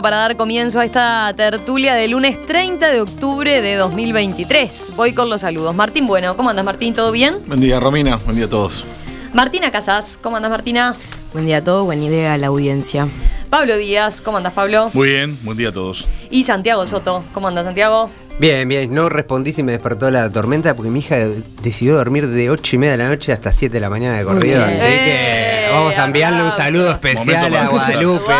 para dar comienzo a esta tertulia del lunes 30 de octubre de 2023. Voy con los saludos. Martín Bueno, ¿cómo andas Martín? ¿Todo bien? Buen día Romina, buen día a todos. Martina Casas, ¿cómo andas Martina? Buen día a todos, buena idea a la audiencia. Pablo Díaz, ¿cómo andas Pablo? Muy bien, buen día a todos. Y Santiago Soto, ¿cómo andas Santiago? Bien, bien, no respondí si me despertó la tormenta porque mi hija decidió dormir de 8 y media de la noche hasta 7 de la mañana de corrido, así que... Eh, Vamos a enviarle un saludo especial a Guadalupe.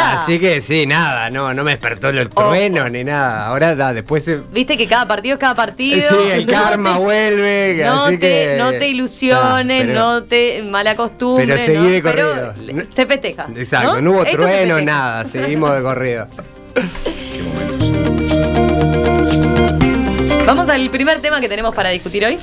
Así que sí, nada, no, no me despertó el trueno oh. ni nada. Ahora da, después. Viste que cada partido es cada partido. Sí, el karma vuelve. No, te, ilusiones, no te mala costumbre. Pero seguí de corrido. se festeja. Exacto, no, hubo trueno, nada. Seguimos de corrido. Vamos al primer tema que tenemos para discutir hoy.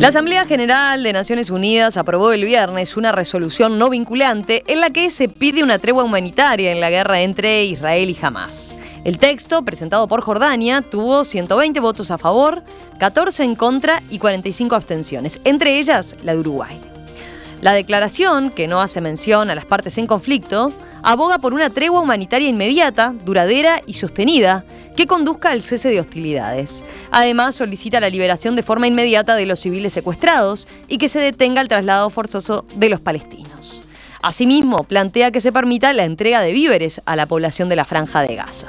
La Asamblea General de Naciones Unidas aprobó el viernes una resolución no vinculante en la que se pide una tregua humanitaria en la guerra entre Israel y Hamas. El texto, presentado por Jordania, tuvo 120 votos a favor, 14 en contra y 45 abstenciones, entre ellas la de Uruguay. La declaración, que no hace mención a las partes en conflicto, aboga por una tregua humanitaria inmediata, duradera y sostenida que conduzca al cese de hostilidades. Además, solicita la liberación de forma inmediata de los civiles secuestrados y que se detenga el traslado forzoso de los palestinos. Asimismo, plantea que se permita la entrega de víveres a la población de la Franja de Gaza.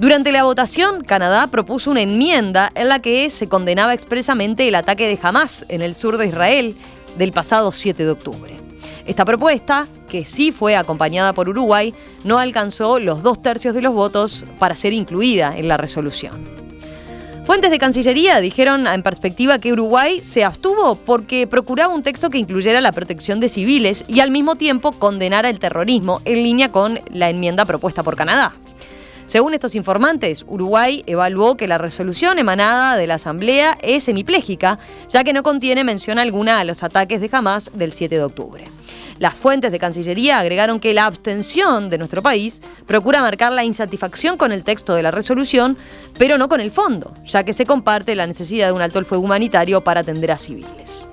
Durante la votación, Canadá propuso una enmienda en la que se condenaba expresamente el ataque de Hamas en el sur de Israel del pasado 7 de octubre. Esta propuesta, que sí fue acompañada por Uruguay, no alcanzó los dos tercios de los votos para ser incluida en la resolución. Fuentes de Cancillería dijeron en perspectiva que Uruguay se abstuvo porque procuraba un texto que incluyera la protección de civiles y al mismo tiempo condenara el terrorismo en línea con la enmienda propuesta por Canadá. Según estos informantes, Uruguay evaluó que la resolución emanada de la Asamblea es semipléjica, ya que no contiene mención alguna a los ataques de Hamas del 7 de octubre. Las fuentes de Cancillería agregaron que la abstención de nuestro país procura marcar la insatisfacción con el texto de la resolución, pero no con el fondo, ya que se comparte la necesidad de un alto el fuego humanitario para atender a civiles.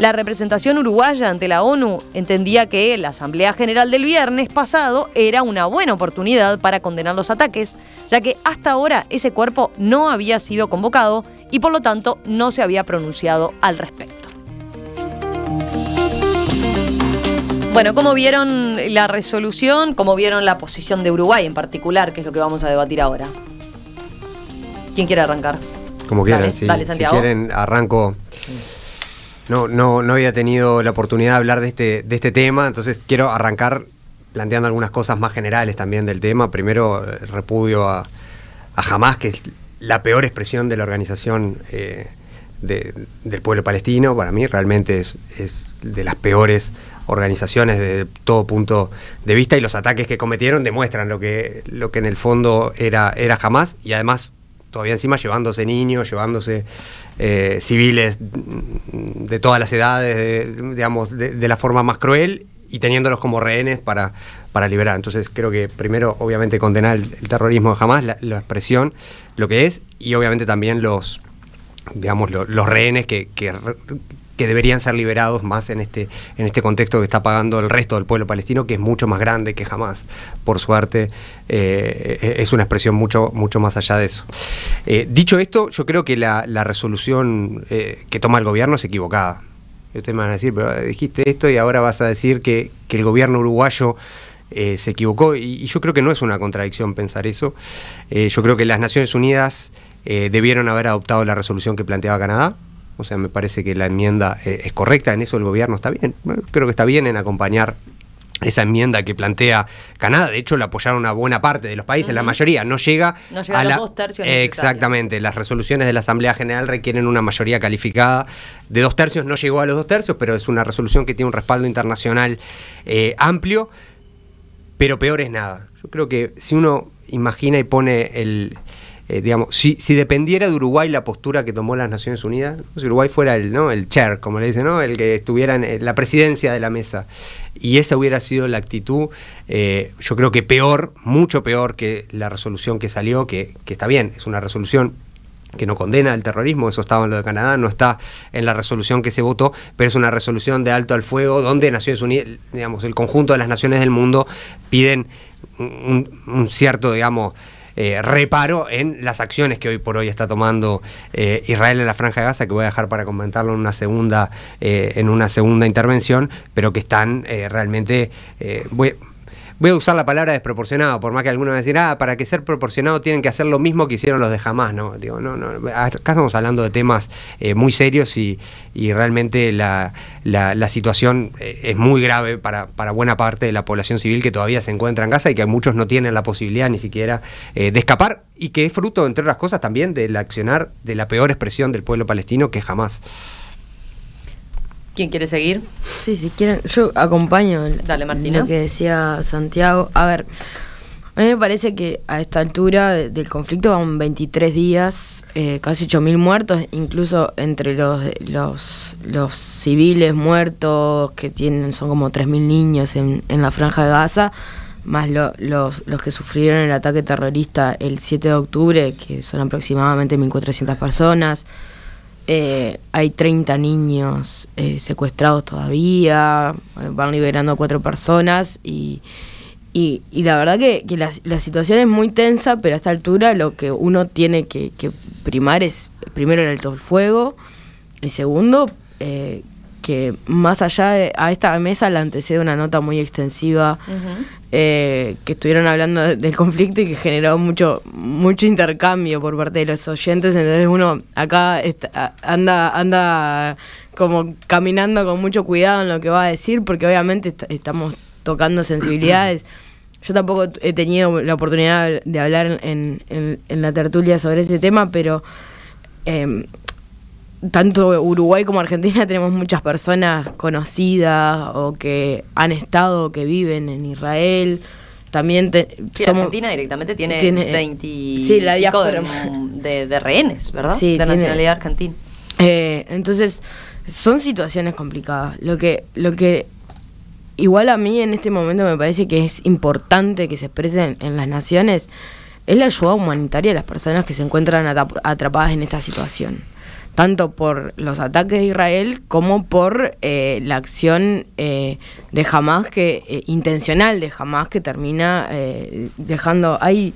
La representación uruguaya ante la ONU entendía que la Asamblea General del viernes pasado era una buena oportunidad para condenar los ataques, ya que hasta ahora ese cuerpo no había sido convocado y por lo tanto no se había pronunciado al respecto. Bueno, ¿cómo vieron la resolución? ¿Cómo vieron la posición de Uruguay en particular, que es lo que vamos a debatir ahora? ¿Quién quiere arrancar? Como quieran, sí. Santiago. quieren, arranco no, no, no había tenido la oportunidad de hablar de este, de este tema, entonces quiero arrancar planteando algunas cosas más generales también del tema. Primero, eh, repudio a, a Hamas, que es la peor expresión de la organización eh, de, del pueblo palestino. Para mí, realmente es, de las peores organizaciones de todo punto de vista y los ataques que cometieron demuestran lo que, lo que en el fondo era, era Hamas y además todavía encima llevándose niños, llevándose eh, civiles de todas las edades, digamos, de, la forma más cruel y teniéndolos como rehenes para, para liberar. Entonces creo que primero, obviamente, condenar el, terrorismo jamás, la, expresión, lo que es, y obviamente también los digamos, los rehenes que, que, que deberían ser liberados más en este, en este contexto que está pagando el resto del pueblo palestino, que es mucho más grande que jamás. Por suerte, eh, e, es una expresión mucho, mucho más allá de eso. Eh, dicho esto, yo creo que la, resolución eh, que toma el gobierno es equivocada. Ustedes me van a decir, pero dijiste esto y ahora vas a decir que, el gobierno uruguayo se equivocó. y, yo creo que no es una contradicción pensar eso. yo creo que las Naciones Unidas debieron haber adoptado la resolución que planteaba Canadá o sea, me parece que la enmienda eh, es correcta, en eso el gobierno está bien. Creo que está bien en acompañar esa enmienda que plantea Canadá. De hecho, la apoyaron una buena parte de los países, la mayoría. No llega, no llega a, los dos tercios. Exactamente. Las resoluciones de la Asamblea General requieren una mayoría calificada de dos tercios. No llegó a los dos tercios, pero es una resolución que tiene un respaldo internacional eh, amplio. Pero peor es nada. Yo creo que si uno imagina y pone el, eh, digamos, si, dependiera de Uruguay la postura que tomó las Naciones Unidas, si Uruguay fuera el, ¿no? el chair, como le dicen, ¿no? el que estuviera en eh, la presidencia de la mesa, y esa hubiera sido la actitud, eh, yo creo que peor, mucho peor que la resolución que salió, que, está bien, es una resolución que no condena el terrorismo, eso estaba en lo de Canadá, no está en la resolución que se votó, pero es una resolución de alto al fuego donde Naciones Unidas, digamos, el conjunto de las naciones del mundo piden un cierto, digamos, eh, reparo en las acciones que hoy por hoy está tomando eh, Israel en la Franja de Gaza, que voy a dejar para comentarlo en una segunda, eh, en una segunda intervención, pero que están realmente, voy a usar la palabra desproporcionado, por más que algunos decir, ah, para que ser proporcionado tienen que hacer lo mismo que hicieron los de jamás, ¿no? Digo, acá estamos hablando de temas eh, muy serios y, realmente la, situación eh, es muy grave para, buena parte de la población civil que todavía se encuentra en casa y que muchos no tienen la posibilidad ni siquiera eh, de escapar y que es fruto, entre otras cosas, también del accionar de la peor expresión del pueblo palestino que jamás. ¿Quién quiere seguir? Sí, si quieren, yo acompaño Dale, Martina. lo que decía Santiago. A ver, a mí me parece que a esta altura del conflicto van 23 días, eh, casi 8.000 muertos, incluso entre los, los, los civiles muertos, que tienen son como 3.000 niños en, en la franja de Gaza, más los, los que sufrieron el ataque terrorista el 7 de octubre, que son aproximadamente 1.400 personas. Eh, hay 30 niños eh, secuestrados todavía, eh, van liberando a cuatro personas y, la verdad que, la, situación es muy tensa, pero a esta altura lo que uno tiene que, primar es primero el alto el fuego y segundo más allá de a esta mesa la antecede una nota muy extensiva eh, que estuvieron hablando del conflicto y que generó mucho mucho intercambio por parte de los oyentes entonces uno acá anda anda como caminando con mucho cuidado en lo que va a decir porque obviamente estamos tocando sensibilidades yo tampoco he tenido la oportunidad de hablar en, la tertulia sobre ese tema pero em, tanto Uruguay como Argentina tenemos muchas personas conocidas o que han estado, que viven en Israel. También Argentina directamente tiene, 20 eh, sí, la diáspora. De, rehenes, ¿verdad? de nacionalidad argentina. Eh, entonces, son situaciones complicadas. Lo que, lo que igual a mí en este momento me parece que es importante que se expresen en las naciones es la ayuda humanitaria a las personas que se encuentran atrapadas en esta situación tanto por los ataques de Israel como por eh, la acción eh, de Hamas, que eh, intencional de Hamas, que termina dejando ahí,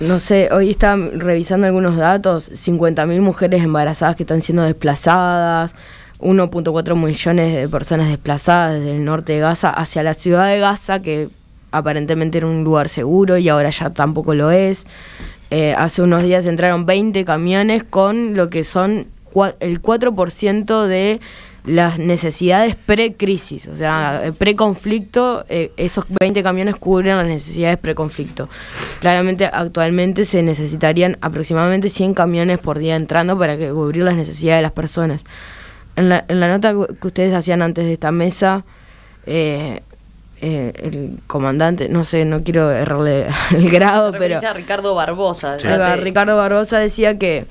no sé, hoy están revisando algunos datos, 50.000 mujeres embarazadas que están siendo desplazadas, 1.4 millones de personas desplazadas desde el norte de Gaza hacia la ciudad de Gaza, que aparentemente era un lugar seguro y ahora ya tampoco lo es. Eh, hace unos días entraron 20 camiones con lo que son el 4% de las necesidades pre-crisis, o sea, eh, pre-conflicto, eh, esos 20 camiones cubren las necesidades pre-conflicto. Claramente, actualmente se necesitarían aproximadamente 100 camiones por día entrando para cubrir las necesidades de las personas. En la, nota que ustedes hacían antes de esta mesa, eh, el comandante, no sé, no quiero errarle el grado, pero... Ricardo Barbosa. Ricardo Barbosa decía que,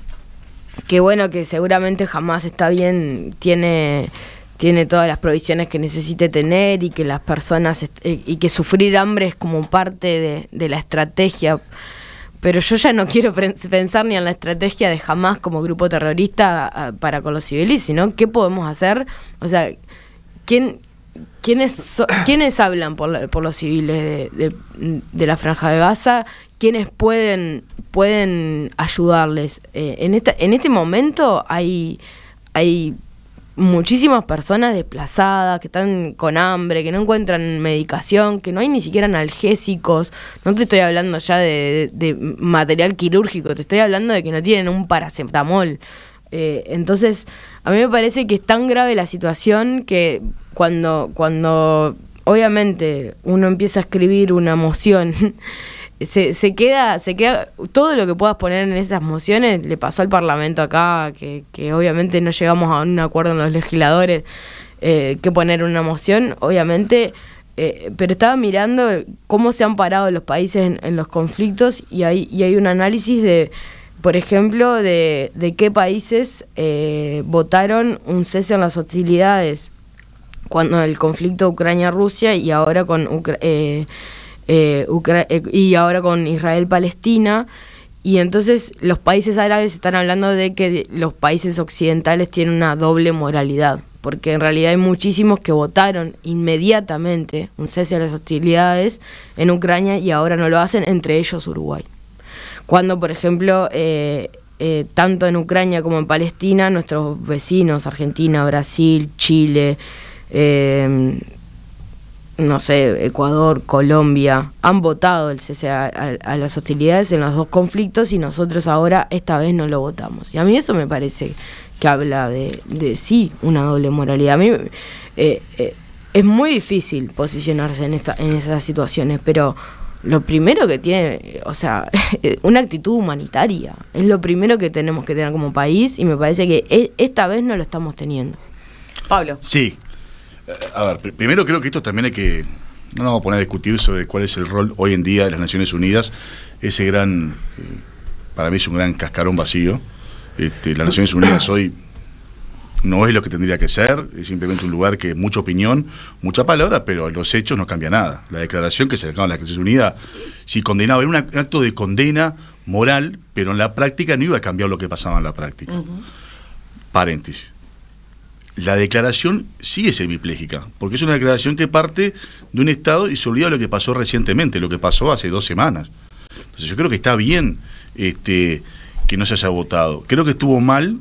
que, bueno, que seguramente jamás está bien, tiene tiene todas las provisiones que necesite tener y que las personas eh, y que sufrir hambre es como parte de, de la estrategia pero yo ya no quiero pensar ni en la estrategia de jamás como grupo terrorista ah, para con los civiles, sino qué podemos hacer, o sea, quién, ¿Quiénes, hablan por, los civiles de, la franja de Gaza? ¿Quiénes pueden, pueden ayudarles? Eh, en, esta, en este momento hay, hay muchísimas personas desplazadas, que están con hambre, que no encuentran medicación, que no hay ni siquiera analgésicos. No te estoy hablando ya de, de, material quirúrgico, te estoy hablando de que no tienen un paracetamol. Eh, entonces, a mí me parece que es tan grave la situación que cuando, cuando obviamente uno empieza a escribir una moción, se, se, queda, se queda, todo lo que puedas poner en esas mociones le pasó al Parlamento acá, que, que obviamente no llegamos a un acuerdo en los legisladores eh, que poner una moción, obviamente, eh, pero estaba mirando cómo se han parado los países en, los conflictos y hay, y hay un análisis de por ejemplo, de, qué países eh, votaron un cese en las hostilidades cuando el conflicto Ucrania-Rusia y ahora con eh, eh, y ahora con Israel-Palestina. Y entonces los países árabes están hablando de que los países occidentales tienen una doble moralidad, porque en realidad hay muchísimos que votaron inmediatamente un cese a las hostilidades en Ucrania y ahora no lo hacen, entre ellos Uruguay cuando, por ejemplo, eh, eh, tanto en Ucrania como en Palestina, nuestros vecinos, Argentina, Brasil, Chile, em, no sé, Ecuador, Colombia, han votado el cese a, las hostilidades en los dos conflictos y nosotros ahora esta vez no lo votamos. Y a mí eso me parece que habla de, sí, una doble moralidad. A mí eh, es muy difícil posicionarse en, esta, en esas situaciones, pero lo primero que tiene, o sea, eh, una actitud humanitaria. Es lo primero que tenemos que tener como país y me parece que e, esta vez no lo estamos teniendo. Pablo. Sí. Eh, a ver, primero creo que esto también hay que, no nos vamos a poner a discutir sobre cuál es el rol hoy en día de las Naciones Unidas, ese gran, eh, para mí es un gran cascarón vacío. Este, las Naciones Unidas hoy no es lo que tendría que ser, es simplemente un lugar que mucha opinión, mucha palabra, pero los hechos no cambia nada. La declaración que se le acaba en las Naciones Unidas, si condenaba, era un acto de condena moral, pero en la práctica no iba a cambiar lo que pasaba en la práctica. Paréntesis. La declaración sí es semipléjica, porque es una declaración que parte de un Estado y se olvida lo que pasó recientemente, lo que pasó hace dos semanas. Entonces yo creo que está bien este, que no se haya votado. Creo que estuvo mal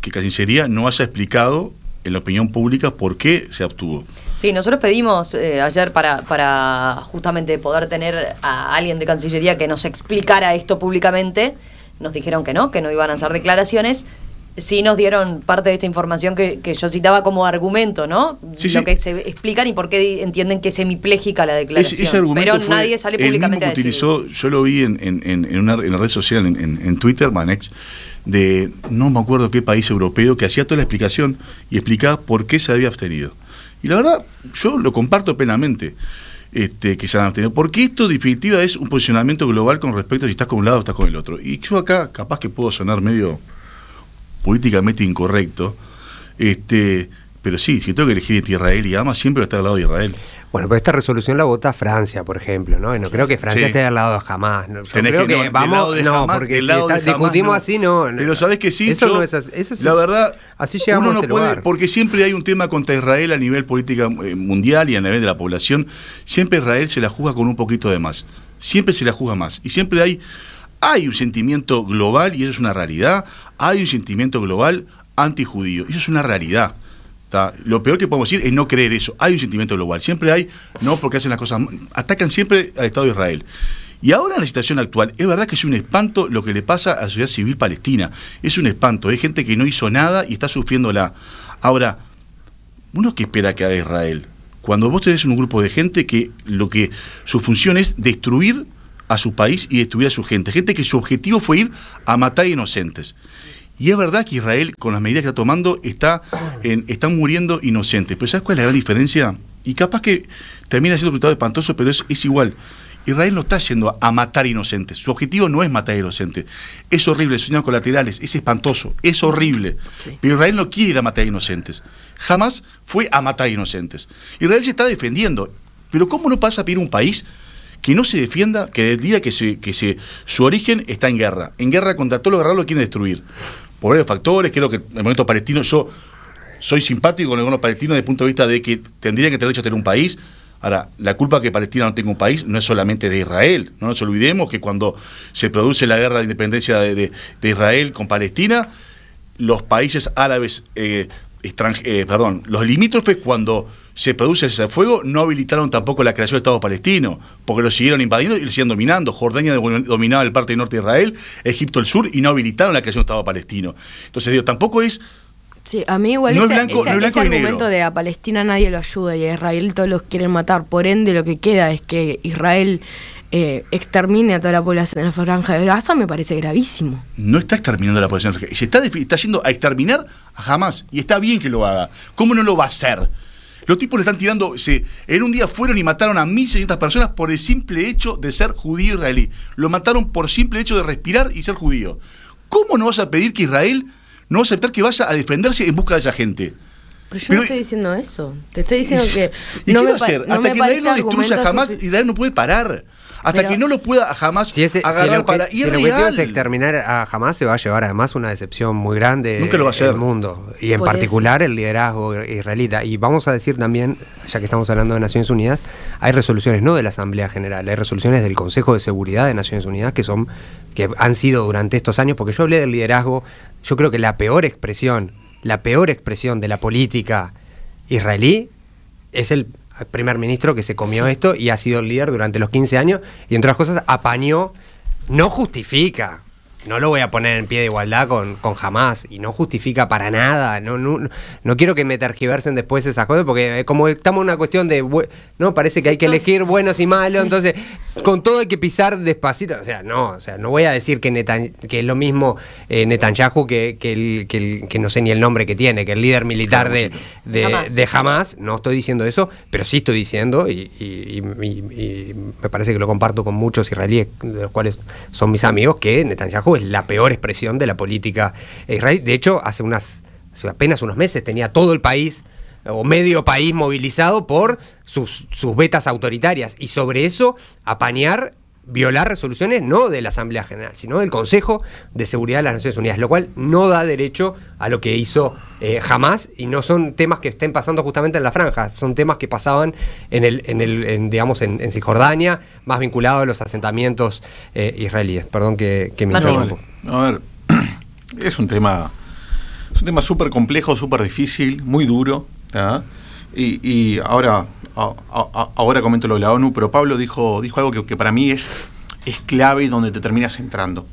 que Cancillería no haya explicado en la opinión pública por qué se obtuvo. Sí, nosotros pedimos eh, ayer para, para justamente poder tener a alguien de Cancillería que nos explicara esto públicamente. Nos dijeron que no, que no iban a hacer declaraciones sí nos dieron parte de esta información que, yo citaba como argumento, ¿no? Sí, Lo que se explican y por qué entienden que es semipléjica la declaración. Pero nadie sale públicamente el mismo que utilizó, yo lo vi en, en, en, una, en la red social, en, Twitter, Manex, de no me acuerdo qué país europeo, que hacía toda la explicación y explicaba por qué se había abstenido. Y la verdad, yo lo comparto plenamente. Este, que se han abstenido. Porque esto, definitiva, es un posicionamiento global con respecto a si estás con un lado o estás con el otro. Y yo acá, capaz que puedo sonar medio políticamente incorrecto. Este, pero sí, si tengo que elegir entre Israel y Hamas, siempre va a estar al lado de Israel. Bueno, pero esta resolución la vota Francia, por ejemplo, ¿no? Y no creo que Francia esté al lado jamás. Yo que, no, vamos, no, porque discutimos así, no, Pero sabes que sí, la verdad, así llegamos uno no puede, porque siempre hay un tema contra Israel a nivel política eh, mundial y a nivel de la población. Siempre Israel se la juzga con un poquito de más. Siempre se la juzga más. Y siempre hay hay un sentimiento global, y eso es una realidad, hay un sentimiento global antijudío. Eso es una realidad. Lo peor que podemos decir es no creer eso. Hay un sentimiento global. Siempre hay, no porque hacen las cosas, atacan siempre al Estado de Israel. Y ahora en la situación actual, es verdad que es un espanto lo que le pasa a la sociedad civil palestina. Es un espanto. Hay gente que no hizo nada y está sufriendo la... Ahora, uno que espera que haga Israel. Cuando vos tenés un grupo de gente que lo que su función es destruir a su país y destruir a su gente. Gente que su objetivo fue ir a matar inocentes. Y es verdad que Israel, con las medidas que está tomando, está están muriendo inocentes. Pero ¿sabes cuál es la gran diferencia? Y capaz que termina siendo un resultado espantoso, pero es, igual. Israel no está haciendo a matar inocentes. Su objetivo no es matar inocentes. Es horrible, son colaterales, es espantoso, es horrible. Pero Israel no quiere ir a matar inocentes. Jamás fue a matar inocentes. Israel se está defendiendo. Pero ¿cómo no pasa a pedir un país que no se defienda, que diga que, que su origen está en guerra, en guerra contra todo lo guerreros lo quieren destruir. Por varios factores, creo que el momento palestino, yo soy simpático con el gobierno palestino desde el punto de vista de que tendría que tener derecho a tener un país. Ahora, la culpa que Palestina no tenga un país no es solamente de Israel. No nos olvidemos que cuando se produce la guerra de independencia de, Israel con Palestina, los países árabes eh, eh, perdón, los limítrofes cuando se produce ese fuego no habilitaron tampoco la creación de Estado palestino, porque lo siguieron invadiendo y lo siguen dominando. Jordania dominaba el parte norte de Israel, Egipto el sur, y no habilitaron la creación de Estado palestino. Entonces, digo, tampoco es... Sí, a mí igual no es blanco, no de a Palestina nadie lo ayuda y a Israel todos los quieren matar. Por ende, lo que queda es que Israel eh, extermine a toda la población de la franja de Gaza me parece gravísimo. No está exterminando a la población, se está, está yendo a exterminar a jamás. y está bien que lo haga. ¿Cómo no lo va a hacer? Los tipos le están tirando, se, en un día fueron y mataron a 1.600 personas por el simple hecho de ser judío israelí. Lo mataron por simple hecho de respirar y ser judío. ¿Cómo no vas a pedir que Israel no va a aceptar que vaya a defenderse en busca de esa gente? Pero yo no estoy diciendo eso. Te estoy diciendo que. ¿Y no qué va a hacer? Hasta que Israel no destruya jamás, Israel no puede parar hasta que no lo pueda jamás si ese, agarrar si para. Si es exterminar a jamás, se va a llevar además una decepción muy grande Nunca lo el mundo. Y en particular el liderazgo israelita. Y vamos a decir también, ya que estamos hablando de Naciones Unidas, hay resoluciones no de la Asamblea General, hay resoluciones del Consejo de Seguridad de Naciones Unidas que son que han sido durante estos años, porque yo hablé del liderazgo, yo creo que la peor expresión, la peor expresión de la política israelí es el primer ministro que se comió esto y ha sido el líder durante los 15 años y entre otras cosas apañó, no justifica, no lo voy a poner en pie de igualdad con, con jamás y no justifica para nada. No, no, no quiero que me tergiversen después esas cosas porque eh, como estamos en una cuestión de, no, parece que hay que elegir buenos y malos, entonces con todo hay que pisar despacito. O sea, no, o sea, no voy a decir que, que es lo mismo eh, Netanyahu que, que, el, que, no sé ni el nombre que tiene, que el líder militar de, de, Hamas. No estoy diciendo eso, pero sí estoy diciendo y, y me parece que lo comparto con muchos israelíes de los cuales son mis amigos que Netanyahu es la peor expresión de la política israelí. De hecho, hace, unas, apenas unos meses tenía todo el país eh, o medio país movilizado por sus, sus vetas autoritarias y sobre eso apañar violar resoluciones no de la Asamblea General, sino del Consejo de Seguridad de las Naciones Unidas, lo cual no da derecho a lo que hizo eh, jamás y no son temas que estén pasando justamente en la franja, son temas que pasaban en el, en el digamos, en, Cisjordania, más vinculados a los asentamientos eh, israelíes. Perdón que, me interrumpo. A ver, es un tema, es un tema súper complejo, súper difícil, muy duro. ¿ah? y, ahora, ahora comento lo de la ONU, pero Pablo dijo, dijo algo que, para mí es, clave y donde te terminas entrando.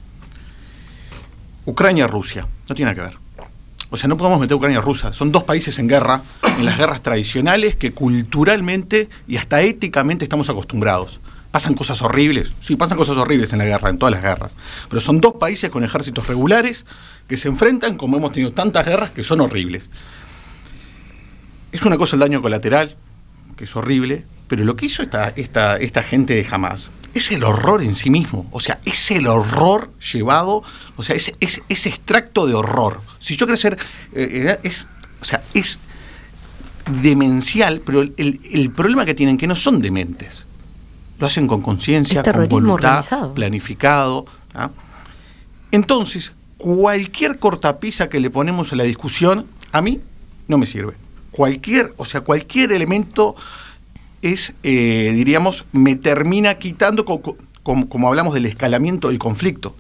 Ucrania-Rusia, no tiene nada que ver. O sea, no podemos meter Ucrania Rusia. Son dos países en guerra, en las guerras tradicionales que culturalmente y hasta éticamente estamos acostumbrados. Pasan cosas horribles, sí, pasan cosas horribles en la guerra, en todas las guerras. Pero son dos países con ejércitos regulares que se enfrentan como hemos tenido tantas guerras que son horribles es una cosa el daño colateral, que es horrible, pero lo que hizo esta, esta, esta gente de Hamas es el horror en sí mismo. O sea, es el horror llevado, o sea, es, es, extracto de horror. Si yo quiero ser, eh, eh, es, o sea, es demencial, pero el, problema que tienen que no son dementes. Lo hacen con conciencia, con voluntad, planificado. ¿ah? Entonces, cualquier cortapisa que le ponemos a la discusión, a mí no me sirve cualquier, o sea, cualquier elemento es, eh, diríamos, me termina quitando, como, hablamos del escalamiento del conflicto.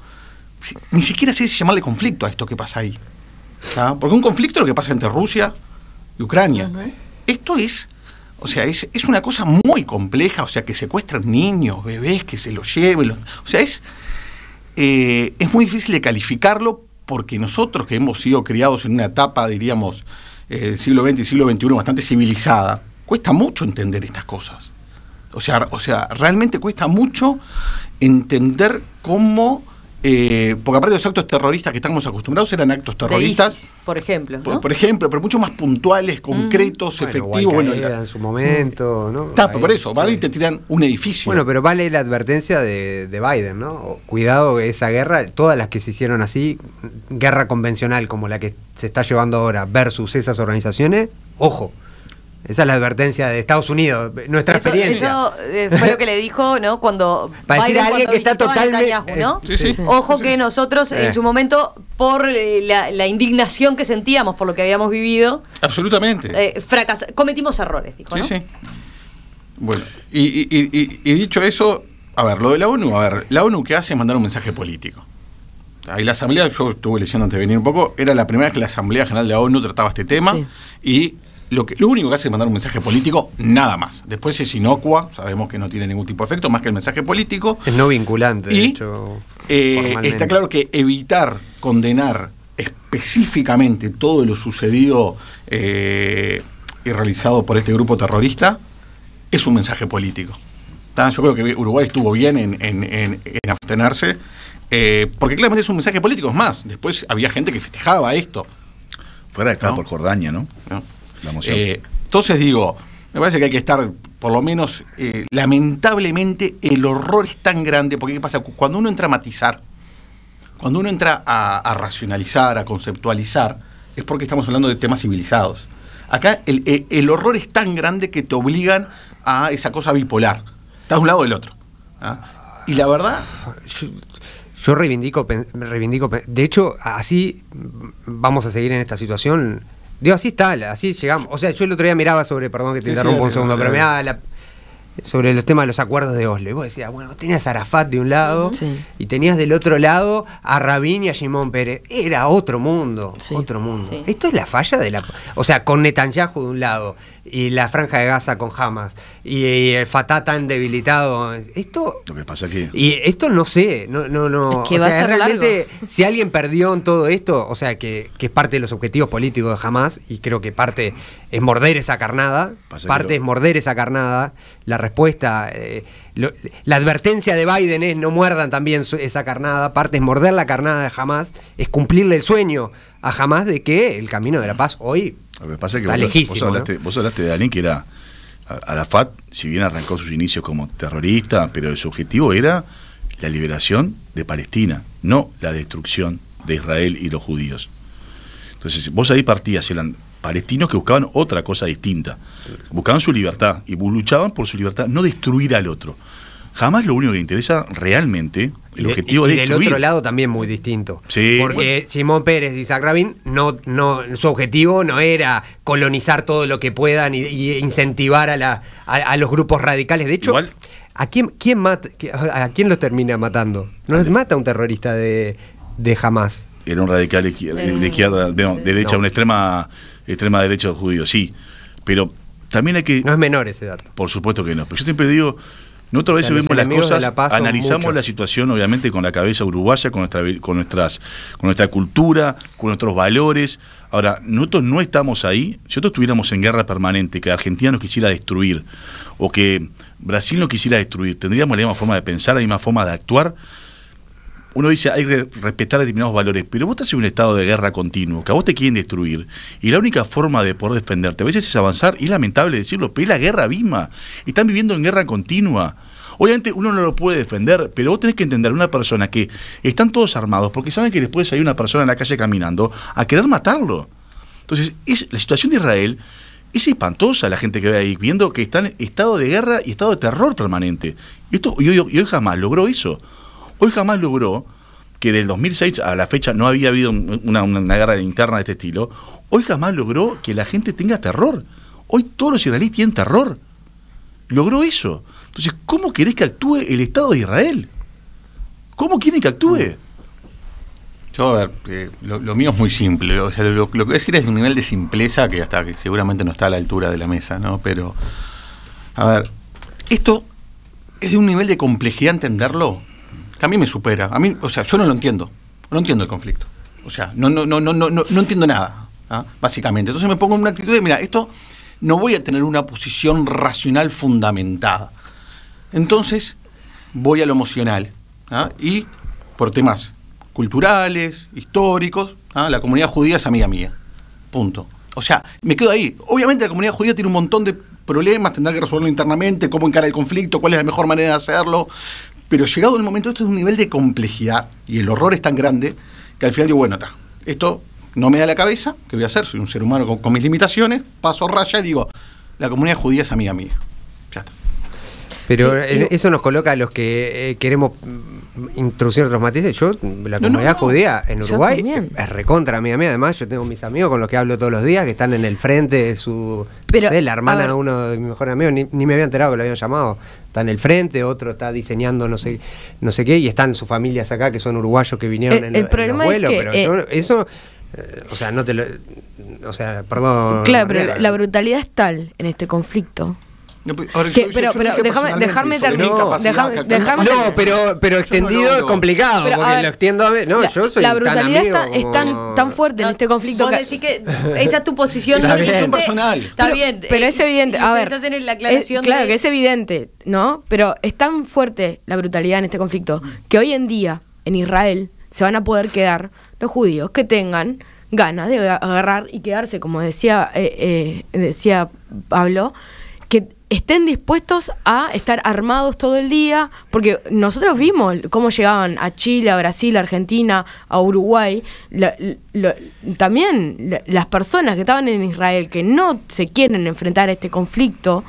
Ni siquiera sé si llamarle conflicto a esto que pasa ahí. Porque un conflicto es lo que pasa entre Rusia y Ucrania. Esto es, o sea, es, una cosa muy compleja, o sea, que secuestran niños, bebés, que se los lleven. o sea, es, eh, es muy difícil de calificarlo porque nosotros que hemos sido criados en una etapa, diríamos, eh, siglo XX y siglo XXI bastante civilizada, cuesta mucho entender estas cosas. O sea, o sea, realmente cuesta mucho entender cómo eh, porque aparte de los actos terroristas que estamos acostumbrados eran actos terroristas. por ejemplo. Por, ejemplo, pero mucho más puntuales, concretos, efectivos. en su momento, ¿no? por eso, vale y te tiran un edificio. Bueno, pero vale la advertencia de, de Biden, ¿no? Cuidado esa guerra, todas las que se hicieron así, guerra convencional como la que se está llevando ahora versus esas organizaciones, ojo. Esa es la advertencia de Estados Unidos, nuestra experiencia. Eso eh, fue lo que le dijo, ¿no? Cuando. Para decir a alguien que está totalmente. Ojo que nosotros, en eh. su momento, por la, indignación que sentíamos por lo que habíamos vivido. Absolutamente. Eh, cometimos errores, dijo. Sí, sí. Bueno, y, dicho eso, a ver, lo de la ONU, a ver, la ONU qué hace es mandar un mensaje político. Y la Asamblea, yo estuve leyendo antes de venir un poco, era la primera vez que la Asamblea General de la ONU trataba este tema sí. y lo, único que hace es mandar un mensaje político, nada más. Después es inocua, sabemos que no tiene ningún tipo de efecto, más que el mensaje político. Es no vinculante, de hecho. Eh, está claro que evitar condenar específicamente todo lo sucedido eh, y realizado por este grupo terrorista es un mensaje político. Yo creo que Uruguay estuvo bien en, abstenerse, eh, porque claramente es un mensaje político. Es más, después había gente que festejaba esto. Fuera de estaba por Jordania, ¿no? ¿No? Eh, entonces digo, me parece que hay que estar, por lo menos, eh, lamentablemente el horror es tan grande, porque ¿qué pasa? Cuando uno entra a matizar, cuando uno entra a, racionalizar, a conceptualizar, es porque estamos hablando de temas civilizados. Acá el, eh, horror es tan grande que te obligan a esa cosa bipolar. Estás de un lado o del otro. ¿ah? Y la verdad... Yo, yo reivindico, reivindico... De hecho, así vamos a seguir en esta situación Digo, así está, así llegamos. O sea, yo el otro día miraba sobre, perdón que te interrumpo un segundo, pero miraba la sobre los temas de los acuerdos de Oslo. Y vos decías, bueno, tenías a Arafat de un lado y tenías del otro lado a Rabin y a Jimón Pérez. Era otro mundo, otro mundo. Esto es la falla de la... O sea, con Netanyahu de un lado y la franja de Gaza con Hamas y, el Fatah tan debilitado. Esto... Lo que pasa aquí. Y esto no sé, no, no, no. o sea, realmente, si alguien perdió en todo esto, o sea, que, que es parte de los objetivos políticos de Hamas y creo que parte es morder esa carnada, parte es morder esa carnada, la respuesta, eh, la advertencia de Biden es no muerdan también esa carnada, parte es morder la carnada de jamás. es cumplirle el sueño a jamás de que el camino de la paz hoy lo que está vos, lejísimo. Vos hablaste, de alguien que era, Arafat, si bien arrancó sus inicios como terrorista, pero su objetivo era la liberación de Palestina, no la destrucción de Israel y los judíos. Entonces, vos ahí partías, palestinos que buscaban otra cosa distinta. Buscaban su libertad y luchaban por su libertad, no destruir al otro. Jamás lo único que interesa realmente, el objetivo y, y del otro lado también muy distinto. Sí, porque Simón Pérez y Isaac no, no, su objetivo no era colonizar todo lo que puedan y, incentivar a, la, a, los grupos radicales. De hecho, ¿a quién, quién a quién los termina matando? No los mata un terrorista de, jamás? Era un radical de izquierda, de, derecha, una extrema extrema derecha los judíos, sí. Pero también hay que. No es menor ese dato. Por supuesto que no. Pero yo siempre digo. Nosotros a veces vemos las cosas, analizamos la situación obviamente con la cabeza uruguaya, con nuestra, con, nuestras, con nuestra cultura, con nuestros valores. Ahora, nosotros no estamos ahí. Si nosotros estuviéramos en guerra permanente, que Argentina nos quisiera destruir o que Brasil nos quisiera destruir, ¿tendríamos la misma forma de pensar, la misma forma de actuar? uno dice hay que respetar determinados valores, pero vos estás en un estado de guerra continuo, que a vos te quieren destruir, y la única forma de poder defenderte a veces es avanzar, y es lamentable decirlo, pero es la guerra misma, están viviendo en guerra continua. Obviamente uno no lo puede defender, pero vos tenés que entender una persona que están todos armados porque saben que después hay una persona en la calle caminando a querer matarlo. Entonces, es, la situación de Israel es espantosa la gente que ve ahí, viendo que están en estado de guerra y estado de terror permanente. esto, y hoy jamás logró eso. Hoy jamás logró que del 2006 a la fecha no había habido una, guerra interna de este estilo, hoy jamás logró que la gente tenga terror. Hoy todos los israelíes tienen terror. Logró eso. Entonces, ¿cómo querés que actúe el Estado de Israel? ¿Cómo quieren que actúe? Yo, a ver, eh, lo, mío es muy simple. O sea, lo, que voy a decir es de un nivel de simpleza que hasta que seguramente no está a la altura de la mesa, ¿no? Pero, a ver, esto es de un nivel de complejidad entenderlo que a mí me supera. A mí, o sea, yo no lo entiendo. No entiendo el conflicto. O sea, no, no, no, no, no, no entiendo nada, ¿ah? básicamente. Entonces me pongo en una actitud de, mira, esto no voy a tener una posición racional fundamentada. Entonces, voy a lo emocional. ¿ah? Y por temas culturales, históricos, ¿ah? la comunidad judía es amiga mía. Punto. O sea, me quedo ahí. Obviamente la comunidad judía tiene un montón de problemas, tendrá que resolverlo internamente, cómo encarar el conflicto, cuál es la mejor manera de hacerlo, pero llegado el momento, esto es un nivel de complejidad y el horror es tan grande que al final digo, bueno, está, esto no me da la cabeza, ¿qué voy a hacer? Soy un ser humano con, mis limitaciones, paso raya y digo, la comunidad judía es amiga mía. Ya está. Pero eso nos coloca a los que eh, queremos introducir otros matices. Yo, la comunidad judía en Uruguay es recontra a mí, Además, yo tengo mis amigos con los que hablo todos los días que están en el frente de su. la hermana de uno de mis mejores amigos, ni, me había enterado que lo habían llamado. Está en el frente, otro está diseñando no sé no sé qué, y están sus familias acá que son uruguayos que vinieron eh, en, el pero eso. o sea, no te O sea, perdón. Claro, pero la brutalidad es tal en este conflicto pues, pero, pero dejarme terminar. no, pero, pero extendido es complicado, lo extiendo a No, la, brutalidad tan está, es tan, fuerte en este conflicto. que... esa es tu posición. personal. Está bien. Pero es eh, evidente. A ver, claro que es evidente, ¿no? Pero es tan fuerte la brutalidad en este conflicto que hoy en día en Israel se van a poder quedar los judíos que tengan ganas de agarrar y quedarse, como decía, eh, eh, decía Pablo estén dispuestos a estar armados todo el día, porque nosotros vimos cómo llegaban a Chile, a Brasil, a Argentina, a Uruguay, también las personas que estaban en Israel, que no se quieren enfrentar a este conflicto,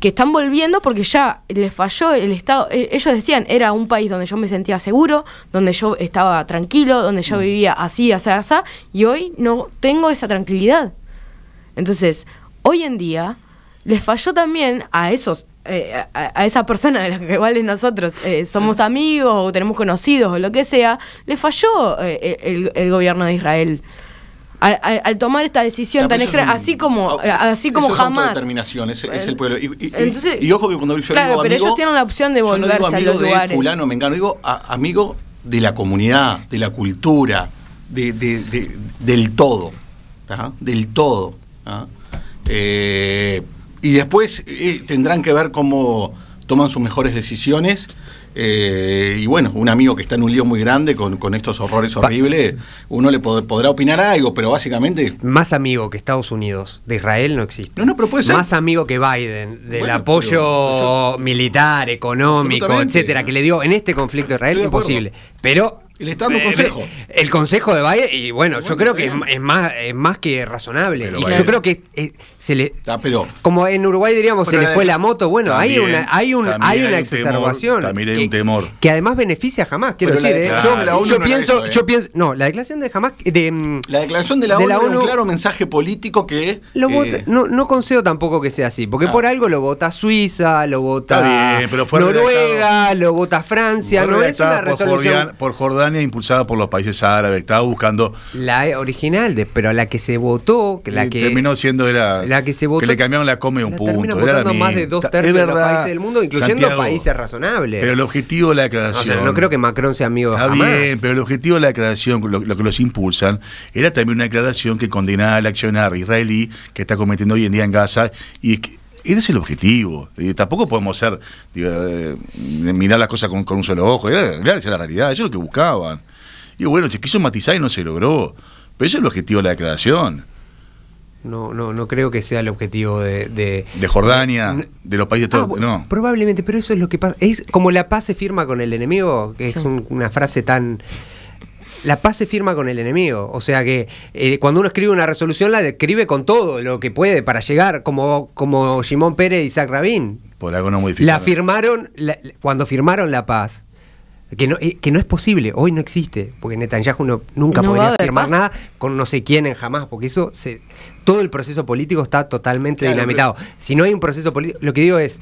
que están volviendo porque ya les falló el Estado. E, ellos decían, era un país donde yo me sentía seguro, donde yo estaba tranquilo, donde yo mm. vivía así, así, así, y hoy no tengo esa tranquilidad. Entonces, hoy en día les falló también a esos, eh, a, esa persona de la que vale nosotros eh, somos mm. amigos o tenemos conocidos o lo que sea, les falló eh, el, gobierno de Israel. Al, tomar esta decisión ah, pues tan extra, así como, así como jamás. determinación, es, el pueblo. Y, ojo que cuando yo claro, digo pero ellos tienen la opción de no digo amigo de fulano Fulano, mengano, digo amigo de la comunidad, de la cultura, de, de, del todo. ¿ah? Del todo. ¿ah? Eh, y después eh, tendrán que ver cómo toman sus mejores decisiones. Eh, y bueno, un amigo que está en un lío muy grande con, estos horrores horribles, uno le podrá opinar algo, pero básicamente. Más amigo que Estados Unidos, de Israel no existe. No, no, Más amigo que Biden, del apoyo militar, económico, etcétera, que le dio en este conflicto a Israel, imposible. Pero el estado consejo. El, consejo de Valle y bueno, yo creo que es, más, más que razonable. yo creo que se le. Ah, pero, como en Uruguay diríamos, se le fue la moto. Bueno, hay una, hay un, hay una exacerbación. un temor. Que, además beneficia jamás, quiero decir. yo, pienso, yo pienso. No, la declaración de jamás. De, la declaración de la, ONU, es un claro mensaje político que. Lo eh, no, no concedo tampoco que sea así, porque ah. por algo lo vota Suiza, lo vota Noruega, lo vota Francia. No es una resolución. Por Jordán impulsada por los países árabes, estaba buscando... La original, de, pero la que se votó, la que... Terminó siendo, era... La que se votó... Que le cambiaron la coma un punto. más de dos tercios de los países del mundo, incluyendo países razonables. Pero el objetivo de la declaración... no creo que Macron sea amigo Está bien, pero el objetivo de la declaración, lo, que los impulsan, era también una declaración que condenaba el accionar israelí que está cometiendo hoy en día en Gaza y... que es el objetivo. Y tampoco podemos ser, eh, mirar las cosas con, un solo ojo. Era, la realidad, eso es lo que buscaban. Y bueno, se quiso matizar y no se logró. Pero ese es el objetivo de la declaración. No, no, no creo que sea el objetivo de... De, Jordania, de los países... Ah, no, Probablemente, pero eso es lo que pasa. Es como la paz se firma con el enemigo, que es una frase tan la paz se firma con el enemigo. O sea que eh, cuando uno escribe una resolución, la describe con todo lo que puede para llegar, como, como Simón Pérez y Isaac Rabin. Por algo no La firmaron, cuando firmaron la paz, que no, eh, que no es posible, hoy no existe, porque Netanyahu nunca podría firmar nada con no sé quién en jamás, porque eso se, todo el proceso político está totalmente dinamitado. Si no hay un proceso político, lo que digo es,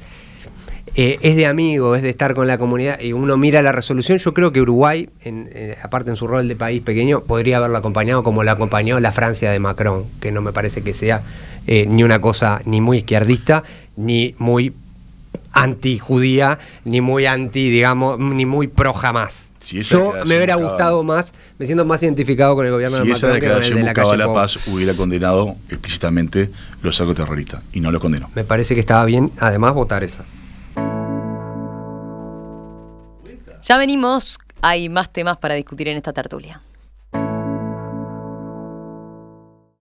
eh, es de amigo, es de estar con la comunidad y uno mira la resolución, yo creo que Uruguay, en, eh, aparte en su rol de país pequeño, podría haberlo acompañado como lo acompañó la Francia de Macron, que no me parece que sea eh, ni una cosa ni muy izquierdista, ni muy antijudía, ni muy anti, digamos, ni muy pro jamás. yo me hubiera gustado más, me siento más identificado con el gobierno de Macron esa declaración que con de la calle la Paz hubiera condenado explícitamente los actos terroristas y no lo condenó. Me parece que estaba bien, además, votar esa. Ya venimos, hay más temas para discutir en esta tertulia.